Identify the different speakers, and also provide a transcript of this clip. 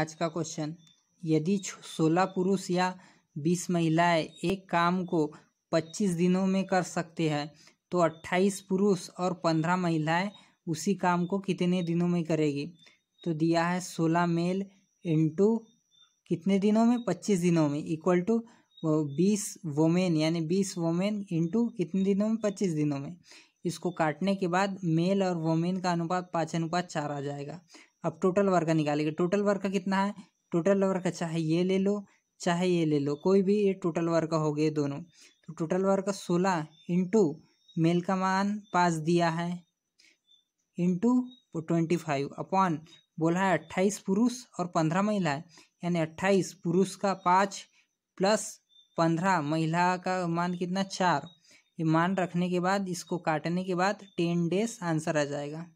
Speaker 1: आज का क्वेश्चन यदि सोलह पुरुष या बीस महिलाएं एक काम को पच्चीस दिनों में कर सकते हैं तो अट्ठाईस पुरुष और पंद्रह महिलाएं उसी काम को कितने दिनों में करेगी तो दिया है सोलह मेल इंटू कितने दिनों में पच्चीस दिनों में इक्वल टू बीस वोमेन यानी बीस वोमेन इंटू कितने दिनों में पच्चीस दिनों में इसको काटने के बाद मेल और वोमेन का अनुपात पाँच अनुपात चार आ जाएगा अब टोटल वर्ग का निकालेंगे टोटल वर्ग का कितना है टोटल वर्क का चाहे ये ले लो चाहे ये ले लो कोई भी ये टोटल वर्ग का हो गए दोनों तो टोटल वर्ग का सोलह इंटू मेल का मान पाँच दिया है इंटू ट्वेंटी फाइव अपॉन बोला है अट्ठाईस पुरुष और पंद्रह महिला है यानी अट्ठाईस पुरुष का पाँच प्लस पंद्रह महिला का मान कितना चार ये मान रखने के बाद इसको काटने के बाद टेन डेज आंसर आ जाएगा